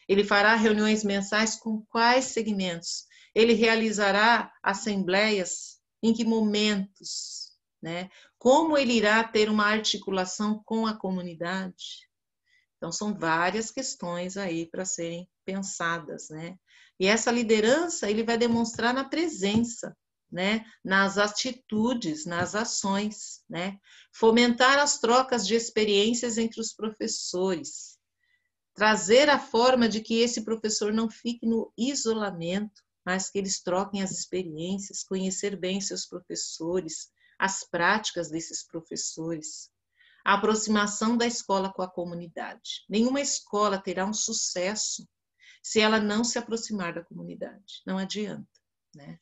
[SPEAKER 1] Ele fará reuniões mensais com quais segmentos? Ele realizará assembleias em que momentos? Né? Como ele irá ter uma articulação com a comunidade? Então, são várias questões aí para serem pensadas, né? E essa liderança ele vai demonstrar na presença, né? Nas atitudes, nas ações, né? Fomentar as trocas de experiências entre os professores, trazer a forma de que esse professor não fique no isolamento, mas que eles troquem as experiências, conhecer bem seus professores, as práticas desses professores, a aproximação da escola com a comunidade. Nenhuma escola terá um sucesso se ela não se aproximar da comunidade. Não adianta, né?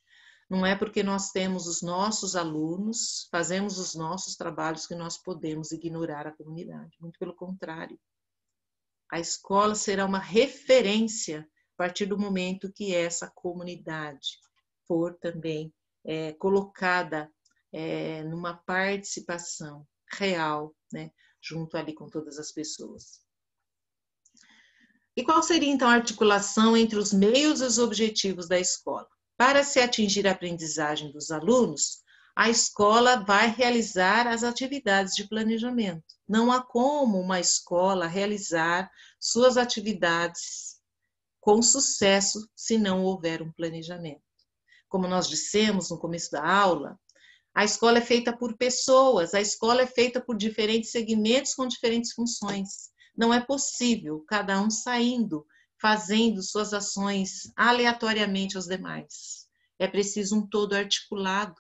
[SPEAKER 1] Não é porque nós temos os nossos alunos, fazemos os nossos trabalhos que nós podemos ignorar a comunidade. Muito pelo contrário. A escola será uma referência a partir do momento que essa comunidade for também é, colocada é, numa participação real, né, junto ali com todas as pessoas. E qual seria então a articulação entre os meios e os objetivos da escola? Para se atingir a aprendizagem dos alunos, a escola vai realizar as atividades de planejamento. Não há como uma escola realizar suas atividades com sucesso se não houver um planejamento. Como nós dissemos no começo da aula, a escola é feita por pessoas, a escola é feita por diferentes segmentos com diferentes funções. Não é possível cada um saindo, fazendo suas ações aleatoriamente aos demais. É preciso um todo articulado.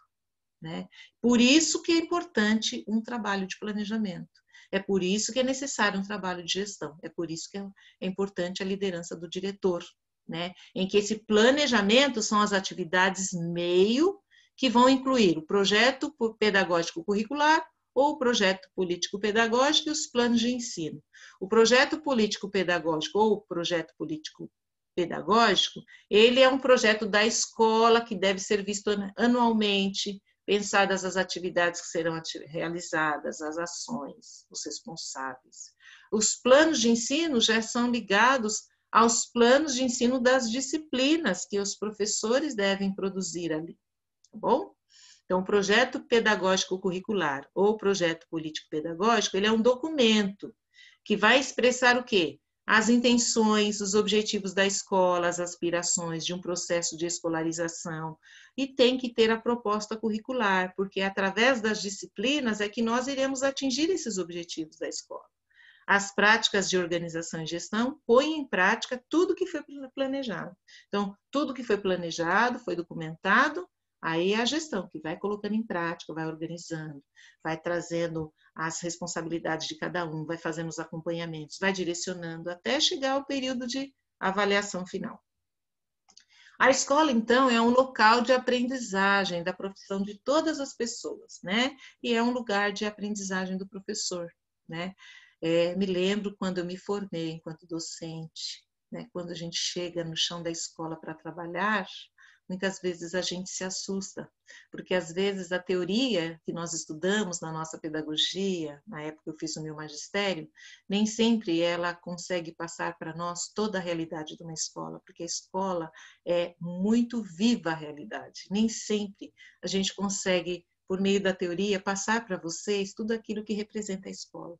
[SPEAKER 1] Né? Por isso que é importante um trabalho de planejamento. É por isso que é necessário um trabalho de gestão. É por isso que é, é importante a liderança do diretor, né? Em que esse planejamento são as atividades meio que vão incluir o projeto pedagógico curricular ou o projeto político-pedagógico e os planos de ensino. O projeto político-pedagógico ou o projeto político-pedagógico, ele é um projeto da escola que deve ser visto anualmente, pensadas as atividades que serão realizadas, as ações, os responsáveis. Os planos de ensino já são ligados aos planos de ensino das disciplinas que os professores devem produzir ali tá bom? Então, o projeto pedagógico curricular ou projeto político pedagógico, ele é um documento que vai expressar o quê? As intenções, os objetivos da escola, as aspirações de um processo de escolarização e tem que ter a proposta curricular, porque é através das disciplinas é que nós iremos atingir esses objetivos da escola. As práticas de organização e gestão põem em prática tudo que foi planejado. Então, tudo que foi planejado foi documentado Aí é a gestão que vai colocando em prática, vai organizando, vai trazendo as responsabilidades de cada um, vai fazendo os acompanhamentos, vai direcionando até chegar ao período de avaliação final. A escola, então, é um local de aprendizagem da profissão de todas as pessoas, né? E é um lugar de aprendizagem do professor, né? É, me lembro quando eu me formei enquanto docente, né? Quando a gente chega no chão da escola para trabalhar, muitas vezes a gente se assusta, porque às vezes a teoria que nós estudamos na nossa pedagogia, na época eu fiz o meu magistério, nem sempre ela consegue passar para nós toda a realidade de uma escola, porque a escola é muito viva a realidade. Nem sempre a gente consegue, por meio da teoria, passar para vocês tudo aquilo que representa a escola.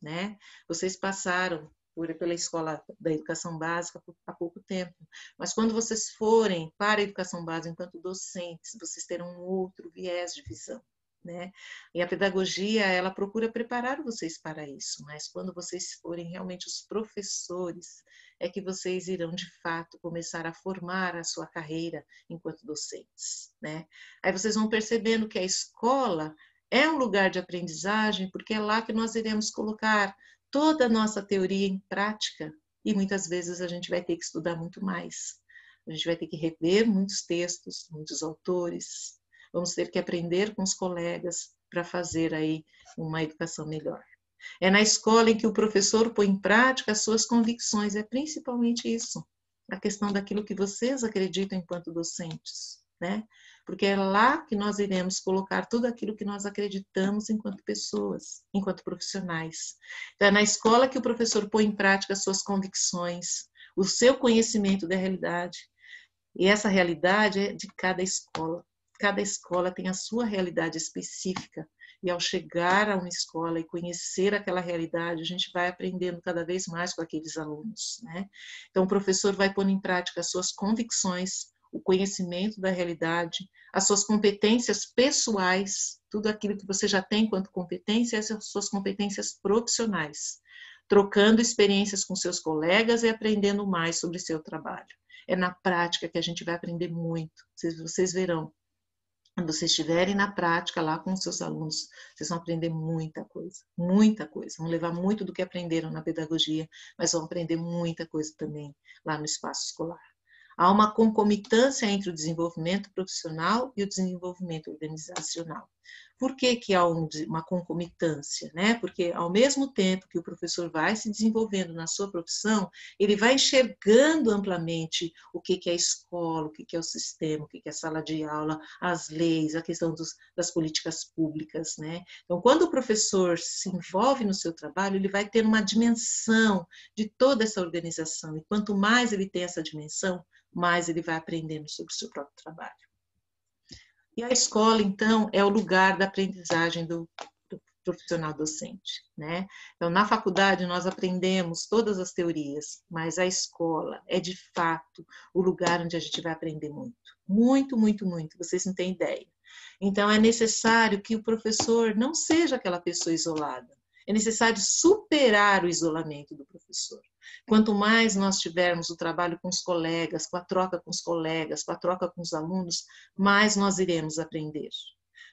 [SPEAKER 1] Né? Vocês passaram pela escola da educação básica há pouco tempo. Mas quando vocês forem para a educação básica enquanto docentes, vocês terão um outro viés de visão. Né? E a pedagogia, ela procura preparar vocês para isso, mas quando vocês forem realmente os professores, é que vocês irão de fato começar a formar a sua carreira enquanto docentes, né? Aí vocês vão percebendo que a escola é um lugar de aprendizagem, porque é lá que nós iremos colocar toda a nossa teoria em prática e muitas vezes a gente vai ter que estudar muito mais. A gente vai ter que rever muitos textos, muitos autores. Vamos ter que aprender com os colegas para fazer aí uma educação melhor. É na escola em que o professor põe em prática as suas convicções, é principalmente isso, a questão daquilo que vocês acreditam enquanto docentes né? Porque é lá que nós iremos colocar tudo aquilo que nós acreditamos enquanto pessoas, enquanto profissionais. Então, é na escola que o professor põe em prática suas convicções, o seu conhecimento da realidade. E essa realidade é de cada escola. Cada escola tem a sua realidade específica. E ao chegar a uma escola e conhecer aquela realidade, a gente vai aprendendo cada vez mais com aqueles alunos. Né? Então, o professor vai pôr em prática suas convicções, o conhecimento da realidade, as suas competências pessoais, tudo aquilo que você já tem quanto competência, as suas competências profissionais, trocando experiências com seus colegas e aprendendo mais sobre seu trabalho. É na prática que a gente vai aprender muito, vocês, vocês verão. Quando vocês estiverem na prática lá com seus alunos, vocês vão aprender muita coisa, muita coisa. Vão levar muito do que aprenderam na pedagogia, mas vão aprender muita coisa também lá no espaço escolar. Há uma concomitância entre o desenvolvimento profissional e o desenvolvimento organizacional. Por que, que há um, uma concomitância? Né? Porque ao mesmo tempo que o professor vai se desenvolvendo na sua profissão, ele vai enxergando amplamente o que, que é a escola, o que, que é o sistema, o que, que é a sala de aula, as leis, a questão dos, das políticas públicas. Né? Então, quando o professor se envolve no seu trabalho, ele vai ter uma dimensão de toda essa organização. E quanto mais ele tem essa dimensão, mais ele vai aprendendo sobre o seu próprio trabalho. E a escola, então, é o lugar da aprendizagem do, do profissional docente, né? Então, na faculdade nós aprendemos todas as teorias, mas a escola é de fato o lugar onde a gente vai aprender muito, muito, muito, muito. Vocês não têm ideia. Então, é necessário que o professor não seja aquela pessoa isolada, é necessário superar o isolamento do professor. Quanto mais nós tivermos o trabalho com os colegas, com a troca com os colegas, com a troca com os alunos, mais nós iremos aprender.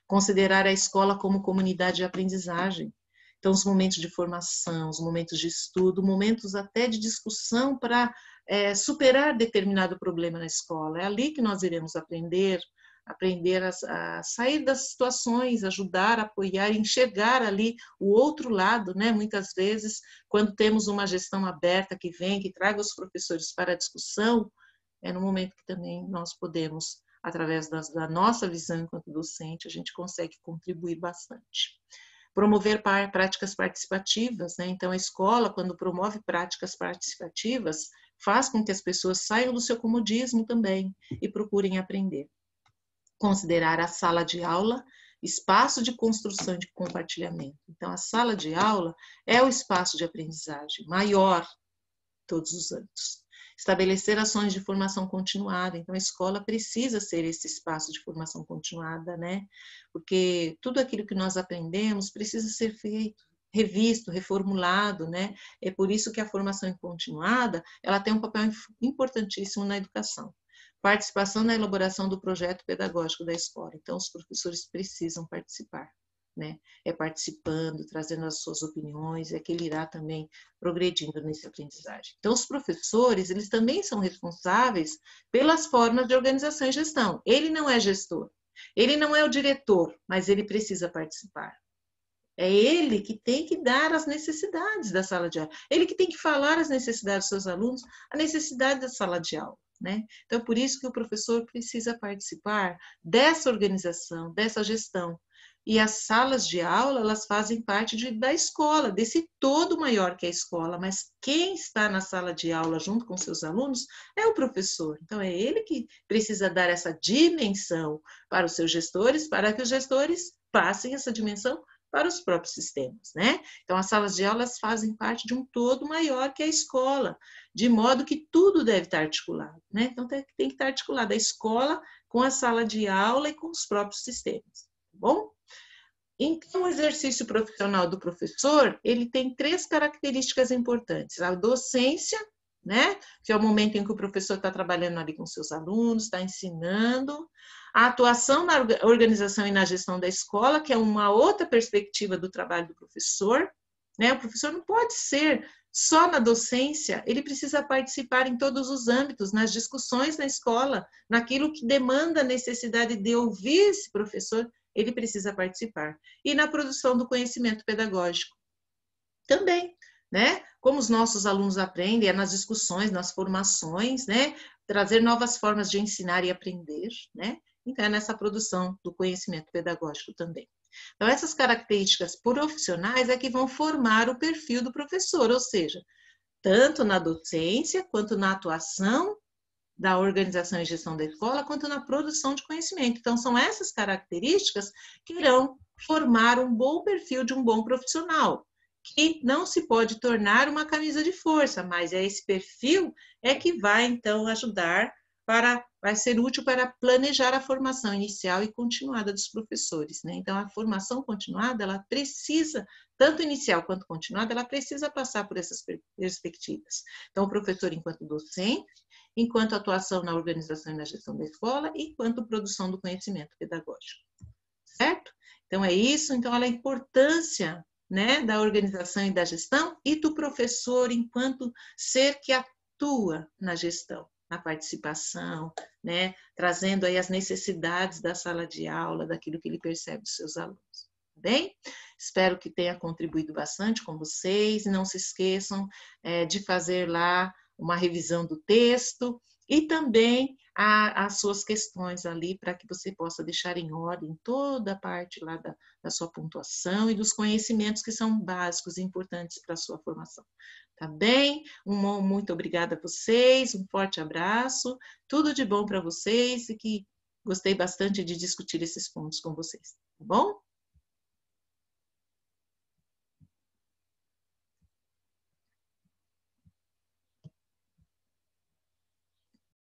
[SPEAKER 1] Considerar a escola como comunidade de aprendizagem. Então, os momentos de formação, os momentos de estudo, momentos até de discussão para é, superar determinado problema na escola. É ali que nós iremos aprender, aprender a, a, sair das situações, ajudar, apoiar, enxergar ali o outro lado, né? Muitas vezes, quando temos uma gestão aberta que vem, que traga os professores para a discussão, é no momento que também nós podemos, através das, da nossa visão enquanto docente, a gente consegue contribuir bastante promover práticas participativas. Né? Então, a escola, quando promove práticas participativas, faz com que as pessoas saiam do seu comodismo também e procurem aprender considerar a sala de aula espaço de construção de compartilhamento. Então, a sala de aula é o espaço de aprendizagem maior todos os anos. Estabelecer ações de formação continuada. Então, a escola precisa ser esse espaço de formação continuada, né? Porque tudo aquilo que nós aprendemos precisa ser feito revisto, reformulado, né? É por isso que a formação é continuada, ela tem um papel importantíssimo na educação participação na elaboração do projeto pedagógico da escola. Então, os professores precisam participar, né? É participando, trazendo as suas opiniões, é que ele irá também progredindo nesse aprendizagem. Então, os professores, eles também são responsáveis pelas formas de organização e gestão. Ele não é gestor, ele não é o diretor, mas ele precisa participar. É ele que tem que dar as necessidades da sala de aula. Ele que tem que falar as necessidades dos seus alunos, a necessidade da sala de aula. Né? Então, é por isso que o professor precisa participar dessa organização, dessa gestão. E as salas de aula, elas fazem parte de, da escola, desse todo maior que é a escola, mas quem está na sala de aula junto com seus alunos é o professor. Então, é ele que precisa dar essa dimensão para os seus gestores, para que os gestores passem essa dimensão para os próprios sistemas, né? Então, as salas de aulas fazem parte de um todo maior que a escola, de modo que tudo deve estar articulado, né? Então, tem, que estar articulado a escola com a sala de aula e com os próprios sistemas, tá bom? Então, o exercício profissional do professor, ele tem três características importantes. A docência, né? Que é o momento em que o professor está trabalhando ali com seus alunos, está ensinando a atuação na organização e na gestão da escola, que é uma outra perspectiva do trabalho do professor. Né? O professor não pode ser só na docência, ele precisa participar em todos os âmbitos, nas discussões na escola, naquilo que demanda a necessidade de ouvir esse professor, ele precisa participar. E na produção do conhecimento pedagógico também. Né? Como os nossos alunos aprendem, é nas discussões, nas formações, né? Trazer novas formas de ensinar e aprender, né? é nessa produção do conhecimento pedagógico também. Então, essas características profissionais é que vão formar o perfil do professor, ou seja, tanto na docência, quanto na atuação da organização e gestão da escola, quanto na produção de conhecimento. Então, são essas características que irão formar um bom perfil de um bom profissional, que não se pode tornar uma camisa de força, mas é esse perfil é que vai, então, ajudar para vai ser útil para planejar a formação inicial e continuada dos professores. Né? Então, a formação continuada, ela precisa, tanto inicial quanto continuada, ela precisa passar por essas perspectivas. Então, o professor enquanto docente, enquanto atuação na organização e na gestão da escola, e enquanto produção do conhecimento pedagógico. Certo? Então, é isso. Então, olha a importância né, da organização e da gestão e do professor enquanto ser que atua na gestão na participação, né? trazendo aí as necessidades da sala de aula, daquilo que ele percebe dos seus alunos. Tá bem? Espero que tenha contribuído bastante com vocês. Não se esqueçam é, de fazer lá uma revisão do texto e também a, as suas questões ali para que você possa deixar em ordem toda a parte lá da, da sua pontuação e dos conhecimentos que são básicos e importantes para a sua formação. Tá bem? Um muito obrigada a vocês, um forte abraço, tudo de bom para vocês e que gostei bastante de discutir esses pontos com vocês, tá bom?